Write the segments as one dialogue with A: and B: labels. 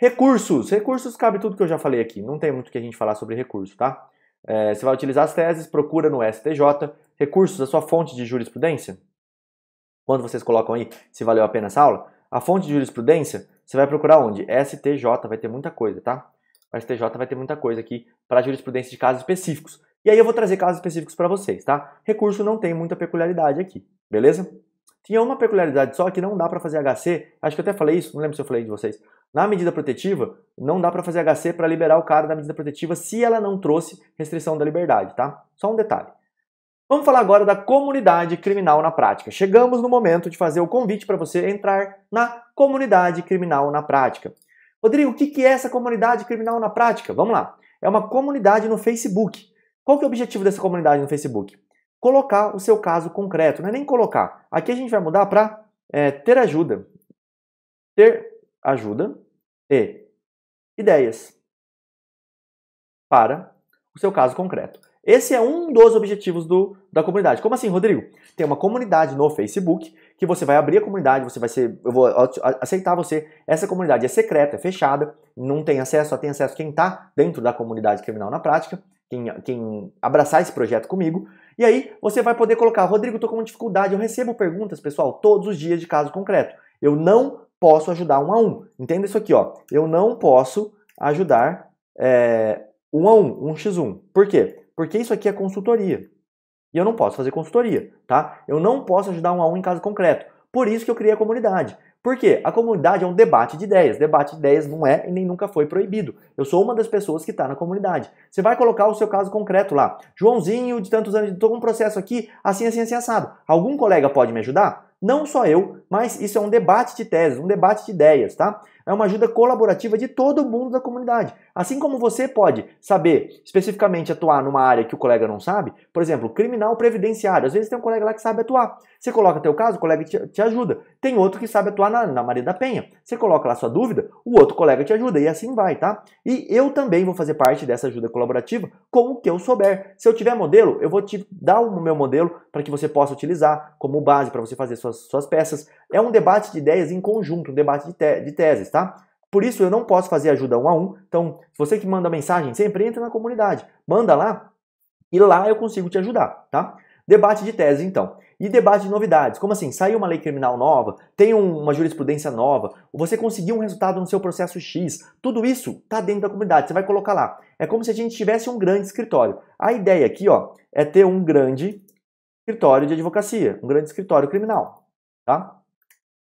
A: Recursos. Recursos cabe tudo que eu já falei aqui. Não tem muito que a gente falar sobre recurso, tá? É, você vai utilizar as teses, procura no STJ. Recursos, a sua fonte de jurisprudência. Quando vocês colocam aí se valeu a pena essa aula, a fonte de jurisprudência, você vai procurar onde? STJ, vai ter muita coisa, tá? O STJ vai ter muita coisa aqui para jurisprudência de casos específicos. E aí eu vou trazer casos específicos para vocês, tá? Recurso não tem muita peculiaridade aqui, beleza? Tinha uma peculiaridade só que não dá para fazer HC, acho que eu até falei isso, não lembro se eu falei de vocês, na medida protetiva, não dá para fazer HC para liberar o cara da medida protetiva se ela não trouxe restrição da liberdade, tá? Só um detalhe. Vamos falar agora da comunidade criminal na prática. Chegamos no momento de fazer o convite para você entrar na comunidade criminal na prática. Rodrigo, o que é essa comunidade criminal na prática? Vamos lá. É uma comunidade no Facebook. Qual que é o objetivo dessa comunidade no Facebook? Colocar o seu caso concreto, não é nem colocar. Aqui a gente vai mudar para é, eh, ter ajuda. Ter ajuda e ideias para o seu caso concreto. Esse é um dos objetivos do, da comunidade. Como assim, Rodrigo? Tem uma comunidade no Facebook que você vai abrir a comunidade, você vai ser, eu vou aceitar você. Essa comunidade é secreta, é fechada, não tem acesso, só tem acesso quem está dentro da comunidade criminal na prática, quem, quem abraçar esse projeto comigo. E aí você vai poder colocar, Rodrigo, estou com uma dificuldade, eu recebo perguntas, pessoal, todos os dias de caso concreto. Eu não posso ajudar um a um. Entenda isso aqui, ó. Eu não posso ajudar é, um a um, um x um. Por quê? Porque isso aqui é consultoria. E eu não posso fazer consultoria, tá? Eu não posso ajudar um a um em caso concreto. Por isso que eu criei a comunidade. Por quê? A comunidade é um debate de ideias. Debate de ideias não é e nem nunca foi proibido. Eu sou uma das pessoas que está na comunidade. Você vai colocar o seu caso concreto lá. Joãozinho, de tantos anos, estou com um processo aqui, assim, assim, assim, assado. Algum colega pode me ajudar? Não só eu, mas isso é um debate de teses, um debate de ideias, tá? É uma ajuda colaborativa de todo mundo da comunidade. Assim como você pode saber especificamente atuar numa área que o colega não sabe, por exemplo, criminal previdenciário. Às vezes tem um colega lá que sabe atuar. Você coloca teu caso, o colega te, te ajuda. Tem outro que sabe atuar na, na Maria da Penha. Você coloca lá sua dúvida, o outro colega te ajuda e assim vai, tá? E eu também vou fazer parte dessa ajuda colaborativa com o que eu souber. Se eu tiver modelo, eu vou te dar o meu modelo para que você possa utilizar como base para você fazer suas, suas peças. É um debate de ideias em conjunto, um debate de, te, de teses, tá? Por isso eu não posso fazer ajuda um a um. Então, você que manda mensagem, sempre entra na comunidade, manda lá e lá eu consigo te ajudar, tá? Debate de tese, então. E debate de novidades. Como assim? Saiu uma lei criminal nova, tem uma jurisprudência nova, você conseguiu um resultado no seu processo X. Tudo isso está dentro da comunidade, você vai colocar lá. É como se a gente tivesse um grande escritório. A ideia aqui, ó, é ter um grande escritório de advocacia, um grande escritório criminal, tá?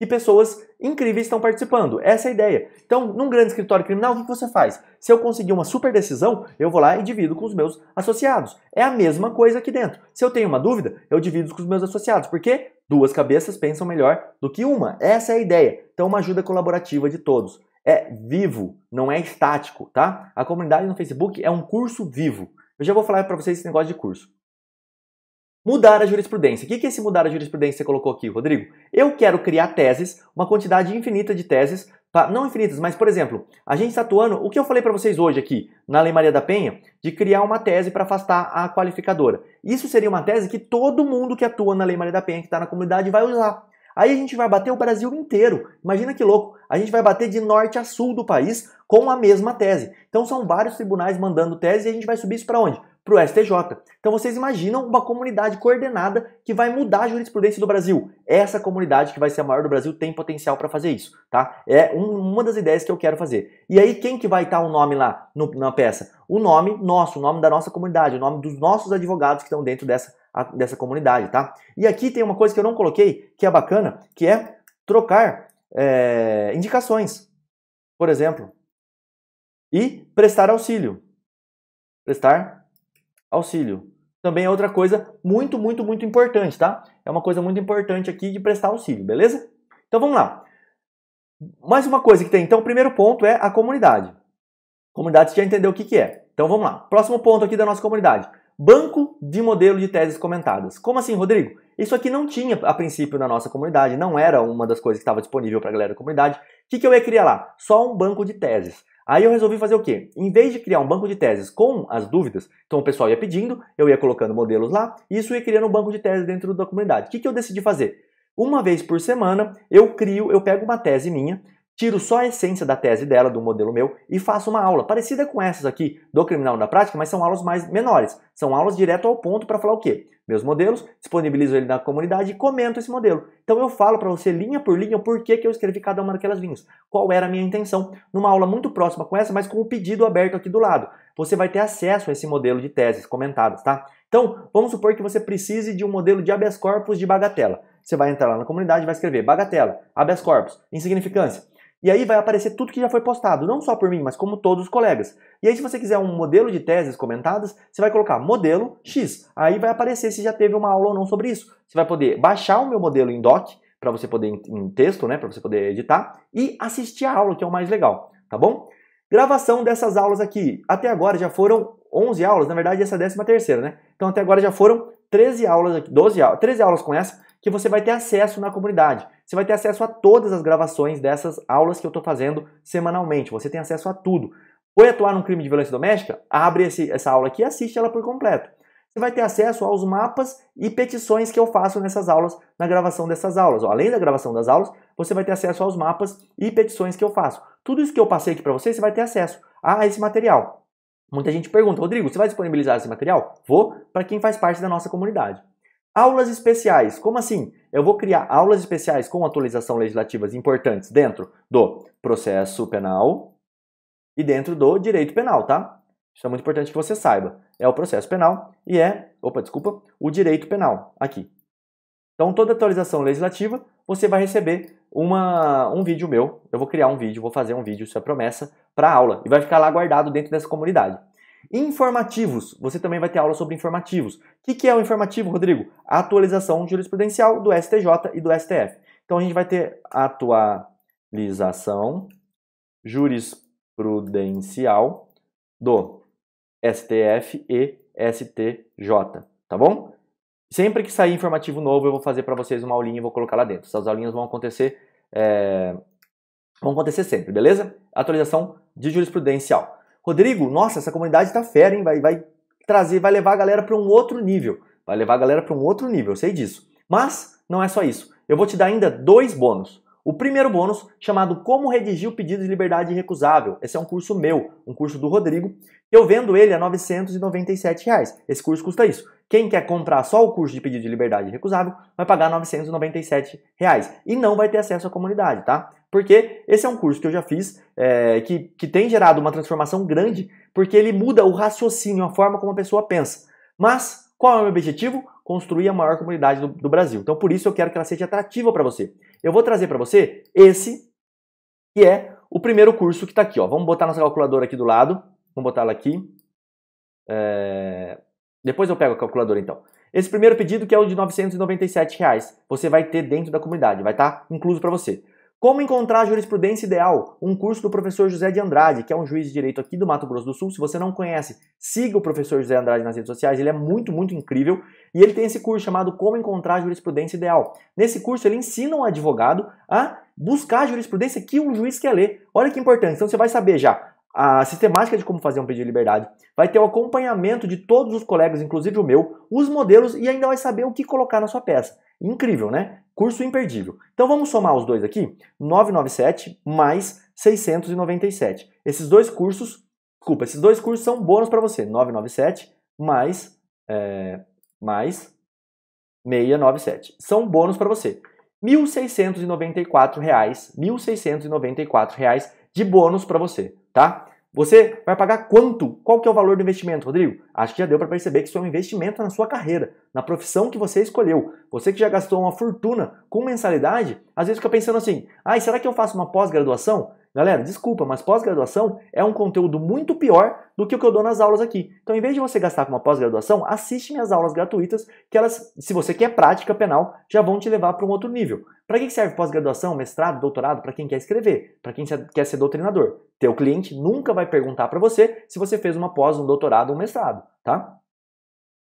A: e pessoas incríveis estão participando. Essa é a ideia. Então, num grande escritório criminal, o que você faz? Se eu conseguir uma super decisão, eu vou lá e divido com os meus associados. É a mesma coisa aqui dentro. Se eu tenho uma dúvida, eu divido com os meus associados, porque duas cabeças pensam melhor do que uma. Essa é a ideia. Então, uma ajuda colaborativa de todos. É vivo, não é estático, tá? A comunidade no Facebook é um curso vivo. Eu já vou falar para vocês esse negócio de curso. Mudar a jurisprudência. O que é esse mudar a jurisprudência que você colocou aqui, Rodrigo? Eu quero criar teses, uma quantidade infinita de teses, pra, tá? não infinitas, mas, por exemplo, a gente está atuando, o que eu falei para vocês hoje aqui, na Lei Maria da Penha, de criar uma tese para afastar a qualificadora. Isso seria uma tese que todo mundo que atua na Lei Maria da Penha, que está na comunidade, vai usar. Aí a gente vai bater o Brasil inteiro. Imagina que louco. A gente vai bater de norte a sul do país com a mesma tese. Então são vários tribunais mandando tese e a gente vai subir isso para onde? para o STJ. Então vocês imaginam uma comunidade coordenada que vai mudar a jurisprudência do Brasil. Essa comunidade que vai ser a maior do Brasil tem potencial para fazer isso, tá? É um, uma das ideias que eu quero fazer. E aí quem que vai estar tá o nome lá no, na peça? O nome nosso, o nome da nossa comunidade, o nome dos nossos advogados que estão dentro dessa, a, dessa comunidade, tá? E aqui tem uma coisa que eu não coloquei que é bacana, que é trocar é, indicações, por exemplo, e prestar auxílio. Prestar auxílio. Também é outra coisa muito, muito, muito importante, tá? É uma coisa muito importante aqui de prestar auxílio, beleza? Então vamos lá. Mais uma coisa que tem. Então, o primeiro ponto é a comunidade. Comunidade, você já entendeu o que, que é. Então vamos lá. Próximo ponto aqui da nossa comunidade. Banco de modelo de teses comentadas. Como assim, Rodrigo? Isso aqui não tinha a princípio na nossa comunidade, não era uma das coisas que estava disponível para a galera da comunidade. O que, que eu ia criar lá? Só um banco de teses. Aí eu resolvi fazer o quê? Em vez de criar um banco de teses com as dúvidas, então o pessoal ia pedindo, eu ia colocando modelos lá, e isso ia criando um banco de teses dentro da comunidade. O que, que eu decidi fazer? Uma vez por semana eu crio, eu pego uma tese minha, tiro só a essência da tese dela, do modelo meu, e faço uma aula parecida com essas aqui do Criminal na Prática, mas são aulas mais menores. São aulas direto ao ponto para falar o quê? Meus modelos, disponibilizo ele na comunidade e comento esse modelo. Então eu falo para você linha por linha por que, que eu escrevi cada uma daquelas linhas, qual era a minha intenção, numa aula muito próxima com essa, mas com o pedido aberto aqui do lado. Você vai ter acesso a esse modelo de teses comentadas, tá? Então, vamos supor que você precise de um modelo de habeas corpus de bagatela. Você vai entrar lá na comunidade e vai escrever bagatela, habeas corpus, insignificância. E aí vai aparecer tudo que já foi postado, não só por mim, mas como todos os colegas. E aí, se você quiser um modelo de teses comentadas, você vai colocar modelo X. Aí vai aparecer se já teve uma aula ou não sobre isso. Você vai poder baixar o meu modelo em doc, para você poder, em texto, né, para você poder editar, e assistir a aula, que é o mais legal, tá bom? Gravação dessas aulas aqui. Até agora já foram 11 aulas, na verdade essa é a 13 terceira, né? Então até agora já foram 13 aulas, 12 aulas, 13 aulas com essa, que você vai ter acesso na comunidade. Você vai ter acesso a todas as gravações dessas aulas que eu estou fazendo semanalmente. Você tem acesso a tudo. Foi atuar num crime de violência doméstica? Abre esse, essa aula aqui e assiste ela por completo. Você vai ter acesso aos mapas e petições que eu faço nessas aulas, na gravação dessas aulas. Ó, além da gravação das aulas, você vai ter acesso aos mapas e petições que eu faço. Tudo isso que eu passei aqui para você, você vai ter acesso a esse material. Muita gente pergunta, Rodrigo, você vai disponibilizar esse material? Vou para quem faz parte da nossa comunidade. Aulas especiais. Como assim? Eu vou criar aulas especiais com atualização legislativas importantes dentro do processo penal e dentro do direito penal, tá? Isso é muito importante que você saiba. É o processo penal e é, opa, desculpa, o direito penal aqui. Então, toda atualização legislativa, você vai receber uma, um vídeo meu. Eu vou criar um vídeo, vou fazer um vídeo, isso é promessa, para aula. E vai ficar lá guardado dentro dessa comunidade. Informativos. Você também vai ter aula sobre informativos. O que, que é o informativo, Rodrigo? A atualização jurisprudencial do STJ e do STF. Então a gente vai ter atualização jurisprudencial do STF e STJ, tá bom? Sempre que sair informativo novo, eu vou fazer para vocês uma aulinha e vou colocar lá dentro. Essas aulinhas vão acontecer, é... vão acontecer sempre, beleza? Atualização de jurisprudencial. Rodrigo, nossa, essa comunidade tá fera, hein? Vai, vai trazer, vai levar a galera para um outro nível. Vai levar a galera para um outro nível, eu sei disso. Mas não é só isso. Eu vou te dar ainda dois bônus. O primeiro bônus, chamado Como Redigir o Pedido de Liberdade Recusável. Esse é um curso meu, um curso do Rodrigo. Eu vendo ele a R$ 997. Reais. Esse curso custa isso. Quem quer comprar só o curso de pedido de liberdade Recusável vai pagar R$ 997. Reais. E não vai ter acesso à comunidade, tá? Porque esse é um curso que eu já fiz, é, que, que tem gerado uma transformação grande, porque ele muda o raciocínio, a forma como a pessoa pensa. Mas qual é o meu objetivo? Construir a maior comunidade do, do Brasil. Então, por isso eu quero que ela seja atrativa para você. Eu vou trazer para você esse, que é o primeiro curso que está aqui. Ó. Vamos botar nossa calculadora aqui do lado. Vamos botar ela aqui. É... Depois eu pego a calculadora, então. Esse primeiro pedido, que é o de R$ 997, reais, você vai ter dentro da comunidade, vai estar tá incluso para você. Como encontrar a jurisprudência ideal? Um curso do professor José de Andrade, que é um juiz de direito aqui do Mato Grosso do Sul. Se você não conhece, siga o professor José Andrade nas redes sociais, ele é muito, muito incrível. E ele tem esse curso chamado Como Encontrar a Jurisprudência Ideal. Nesse curso, ele ensina um advogado a buscar a jurisprudência que o juiz quer ler. Olha que importante. Então você vai saber já a sistemática de como fazer um pedido de liberdade, vai ter o acompanhamento de todos os colegas, inclusive o meu, os modelos e ainda vai saber o que colocar na sua peça. Incrível, né? Curso imperdível. Então vamos somar os dois aqui? 997 mais 697. Esses dois cursos, desculpa, esses dois cursos são bônus para você. 997 mais, é, mais 697. São bônus para você. R$ 1.694, R$ 1.694 de bônus para você, tá? Você vai pagar quanto? Qual que é o valor do investimento, Rodrigo? Acho que já deu para perceber que isso é um investimento na sua carreira, na profissão que você escolheu. Você que já gastou uma fortuna com mensalidade, às vezes fica pensando assim: ah, será que eu faço uma pós-graduação? Galera, desculpa, mas pós-graduação é um conteúdo muito pior do que o que eu dou nas aulas aqui. Então, em vez de você gastar com uma pós-graduação, assiste minhas aulas gratuitas, que elas, se você quer prática penal, já vão te levar para um outro nível. Para que serve pós-graduação, mestrado, doutorado? Para quem quer escrever, para quem quer ser doutrinador. Teu cliente nunca vai perguntar para você se você fez uma pós, um doutorado, um mestrado, tá?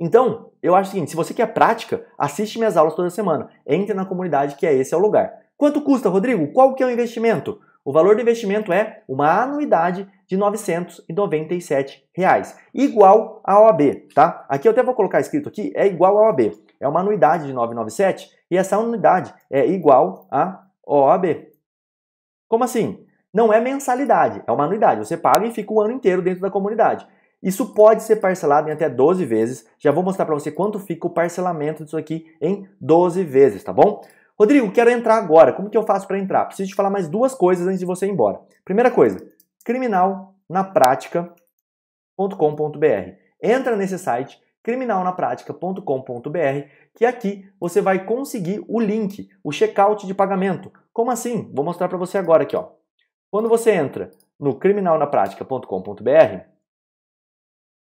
A: Então, eu acho o seguinte, se você quer prática, assiste minhas aulas toda semana. Entre na comunidade que é esse é o lugar. Quanto custa, Rodrigo? Qual que é o investimento? O valor do investimento é uma anuidade de R$ 997, reais, igual à OAB, tá? Aqui eu até vou colocar escrito aqui, é igual à OAB. É uma anuidade de 997 e essa anuidade é igual à OAB. Como assim? Não é mensalidade, é uma anuidade. Você paga e fica o ano inteiro dentro da comunidade. Isso pode ser parcelado em até 12 vezes. Já vou mostrar para você quanto fica o parcelamento disso aqui em 12 vezes, tá bom? Rodrigo, quero entrar agora. Como que eu faço para entrar? Preciso te falar mais duas coisas antes de você ir embora. Primeira coisa, criminalnapratica.com.br. Entra nesse site criminalnapratica.com.br, que aqui você vai conseguir o link, o checkout de pagamento. Como assim? Vou mostrar para você agora aqui, ó. Quando você entra no criminalnapratica.com.br,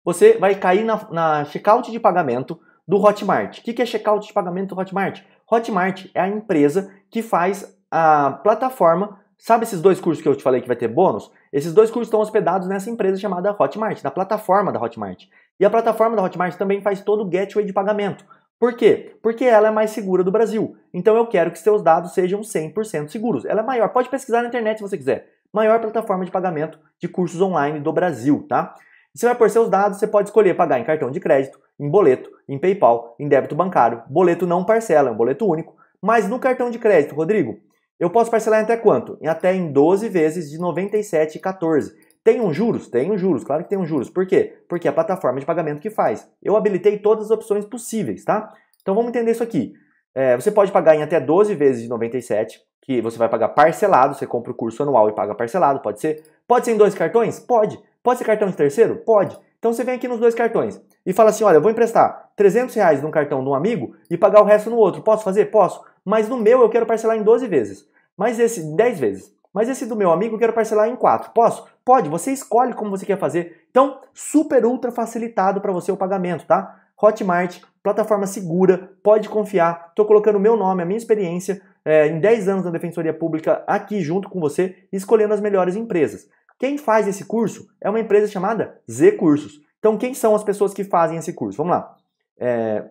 A: você vai cair na, na checkout de pagamento do Hotmart. O que é checkout de pagamento do Hotmart? Hotmart é a empresa que faz a plataforma. Sabe esses dois cursos que eu te falei que vai ter bônus? Esses dois cursos estão hospedados nessa empresa chamada Hotmart, na plataforma da Hotmart. E a plataforma da Hotmart também faz todo o gateway de pagamento. Por quê? Porque ela é mais segura do Brasil. Então eu quero que seus dados sejam 100% seguros. Ela é maior. Pode pesquisar na internet se você quiser. Maior plataforma de pagamento de cursos online do Brasil, tá? Você vai pôr seus dados, você pode escolher pagar em cartão de crédito, em boleto, em PayPal, em débito bancário. Boleto não parcela, é um boleto único. Mas no cartão de crédito, Rodrigo, eu posso parcelar em até quanto? Em até em 12 vezes de 97,14. Tem um juros? Tem um juros, claro que tem um juros. Por quê? Porque é a plataforma de pagamento que faz. Eu habilitei todas as opções possíveis, tá? Então vamos entender isso aqui. É, você pode pagar em até 12 vezes de 97, que você vai pagar parcelado, você compra o curso anual e paga parcelado, pode ser. Pode ser em dois cartões? Pode. Pode ser cartão de terceiro? Pode. Então você vem aqui nos dois cartões e fala assim: olha, eu vou emprestar 300 reais num cartão de um amigo e pagar o resto no outro. Posso fazer? Posso. Mas no meu eu quero parcelar em 12 vezes. Mas esse, 10 vezes. Mas esse do meu amigo eu quero parcelar em 4. Posso? Pode. Você escolhe como você quer fazer. Então, super ultra facilitado para você o pagamento, tá? Hotmart, plataforma segura, pode confiar. Estou colocando o meu nome, a minha experiência é, em 10 anos na Defensoria Pública aqui junto com você, escolhendo as melhores empresas. Quem faz esse curso é uma empresa chamada Z Cursos. Então, quem são as pessoas que fazem esse curso? Vamos lá. É,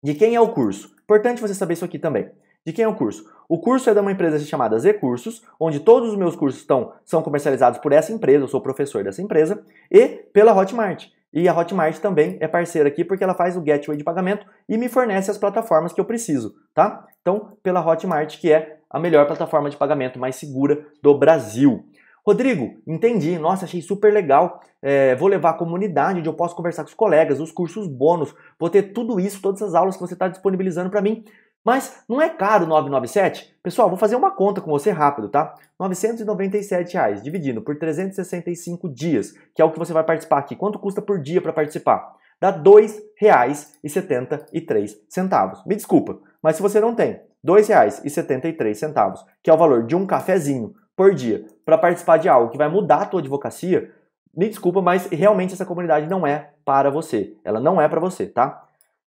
A: de quem é o curso? Importante você saber isso aqui também. De quem é o curso? O curso é de uma empresa chamada Z Cursos, onde todos os meus cursos estão, são comercializados por essa empresa, eu sou professor dessa empresa, e pela Hotmart. E a Hotmart também é parceira aqui porque ela faz o gateway de pagamento e me fornece as plataformas que eu preciso, tá? Então, pela Hotmart, que é a melhor plataforma de pagamento mais segura do Brasil. Rodrigo, entendi, nossa, achei super legal. É, vou levar a comunidade onde eu posso conversar com os colegas, os cursos bônus, vou ter tudo isso, todas as aulas que você está disponibilizando para mim. Mas não é caro 997? Pessoal, vou fazer uma conta com você rápido, tá? R$ 997 reais, dividindo por 365 dias, que é o que você vai participar aqui. Quanto custa por dia para participar? Dá R$ 2,73. Me desculpa, mas se você não tem R$ 2,73, que é o valor de um cafezinho por dia, para participar de algo que vai mudar a tua advocacia, me desculpa, mas realmente essa comunidade não é para você. Ela não é para você, tá?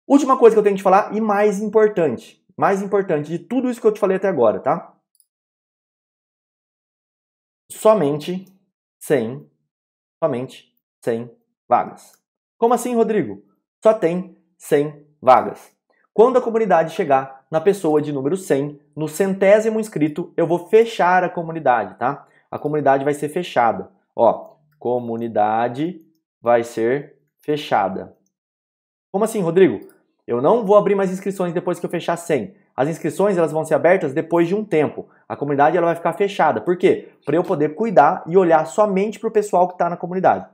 A: Última coisa que eu tenho que te falar e mais importante, mais importante de tudo isso que eu te falei até agora, tá? Somente 100, somente 100 vagas. Como assim, Rodrigo? Só tem 100 vagas. Quando a comunidade chegar na pessoa de número 100, no centésimo inscrito, eu vou fechar a comunidade, tá? a comunidade vai ser fechada. Ó, comunidade vai ser fechada. Como assim, Rodrigo? Eu não vou abrir mais inscrições depois que eu fechar 100. As inscrições elas vão ser abertas depois de um tempo. A comunidade ela vai ficar fechada. Por quê? Para eu poder cuidar e olhar somente para o pessoal que está na comunidade.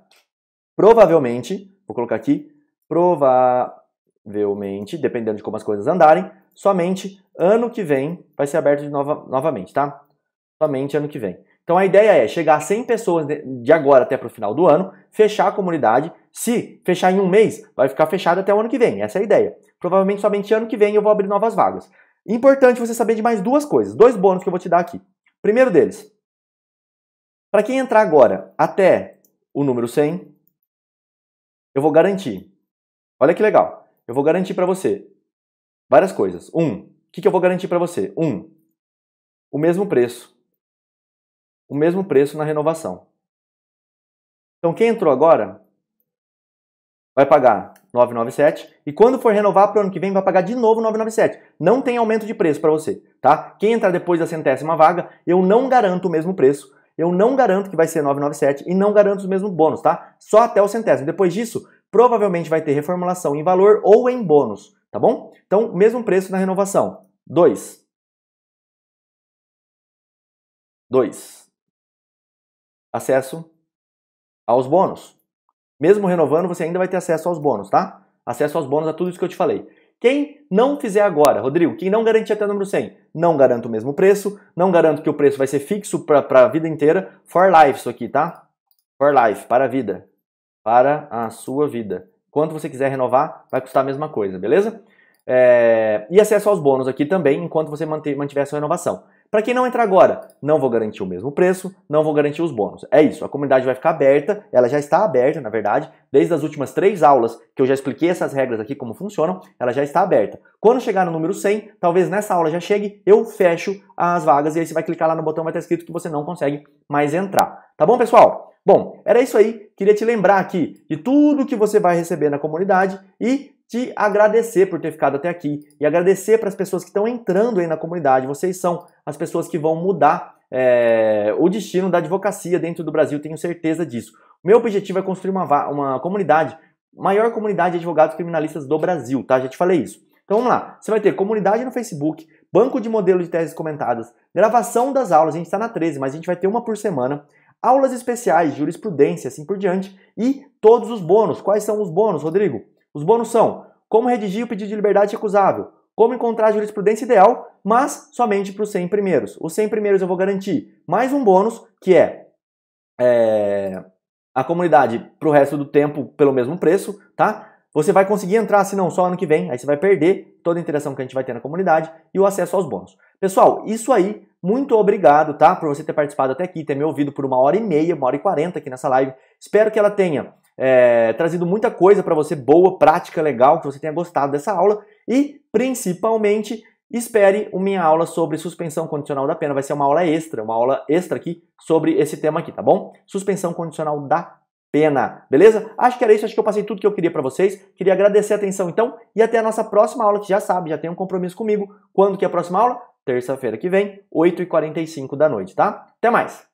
A: Provavelmente, vou colocar aqui, provavelmente, dependendo de como as coisas andarem, somente ano que vem vai ser aberto de nova, novamente, tá? Somente ano que vem. Então a ideia é chegar a 100 pessoas de agora até para o final do ano, fechar a comunidade. Se fechar em um mês, vai ficar fechado até o ano que vem. Essa é a ideia. Provavelmente somente ano que vem eu vou abrir novas vagas. Importante você saber de mais duas coisas, dois bônus que eu vou te dar aqui. Primeiro deles, para quem entrar agora até o número 100, eu vou garantir. Olha que legal. Eu vou garantir para você várias coisas. Um, o que, que eu vou garantir para você? Um, o mesmo preço o mesmo preço na renovação. Então quem entrou agora vai pagar 997 e quando for renovar para o ano que vem vai pagar de novo 997. Não tem aumento de preço para você, tá? Quem entrar depois da centésima vaga, eu não garanto o mesmo preço. Eu não garanto que vai ser 997 e não garanto os mesmos bônus, tá? Só até o centésimo. Depois disso, provavelmente vai ter reformulação em valor ou em bônus, tá bom? Então, mesmo preço na renovação. 2. 2 acesso aos bônus. Mesmo renovando, você ainda vai ter acesso aos bônus, tá? Acesso aos bônus a tudo isso que eu te falei. Quem não fizer agora, Rodrigo, quem não garantir até o número 100, não garanto o mesmo preço, não garanto que o preço vai ser fixo para a vida inteira. For life isso aqui, tá? For life, para a vida. Para a sua vida. Quanto você quiser renovar, vai custar a mesma coisa, beleza? É... E acesso aos bônus aqui também, enquanto você manter, mantiver a sua renovação. Para quem não entrar agora, não vou garantir o mesmo preço, não vou garantir os bônus. É isso, a comunidade vai ficar aberta, ela já está aberta, na verdade, desde as últimas três aulas que eu já expliquei essas regras aqui, como funcionam, ela já está aberta. Quando chegar no número 100, talvez nessa aula já chegue, eu fecho as vagas e aí você vai clicar lá no botão, vai estar escrito que você não consegue mais entrar. Tá bom, pessoal? Bom, era isso aí. Queria te lembrar aqui de tudo que você vai receber na comunidade e te agradecer por ter ficado até aqui e agradecer para as pessoas que estão entrando aí na comunidade. Vocês são as pessoas que vão mudar é, o destino da advocacia dentro do Brasil, tenho certeza disso. Meu objetivo é construir uma, uma comunidade, maior comunidade de advogados criminalistas do Brasil, tá? Já te falei isso. Então vamos lá, você vai ter comunidade no Facebook, banco de modelo de teses comentadas, gravação das aulas, a gente está na 13, mas a gente vai ter uma por semana, aulas especiais, jurisprudência, assim por diante, e todos os bônus. Quais são os bônus, Rodrigo? Os bônus são como redigir o pedido de liberdade recusável, como encontrar a jurisprudência ideal, mas somente para os 100 primeiros. Os 100 primeiros eu vou garantir mais um bônus, que é, é a comunidade para o resto do tempo pelo mesmo preço, tá? Você vai conseguir entrar, se não só ano que vem, aí você vai perder toda a interação que a gente vai ter na comunidade e o acesso aos bônus. Pessoal, isso aí, muito obrigado, tá? Por você ter participado até aqui, ter me ouvido por uma hora e meia, uma hora e quarenta aqui nessa live. Espero que ela tenha é, trazido muita coisa para você boa, prática, legal, que você tenha gostado dessa aula e, principalmente, espere a minha aula sobre suspensão condicional da pena. Vai ser uma aula extra, uma aula extra aqui sobre esse tema aqui, tá bom? Suspensão condicional da pena, beleza? Acho que era isso, acho que eu passei tudo que eu queria para vocês. Queria agradecer a atenção então e até a nossa próxima aula, que já sabe, já tem um compromisso comigo. Quando que é a próxima aula? Terça-feira que vem, 8h45 da noite, tá? Até mais!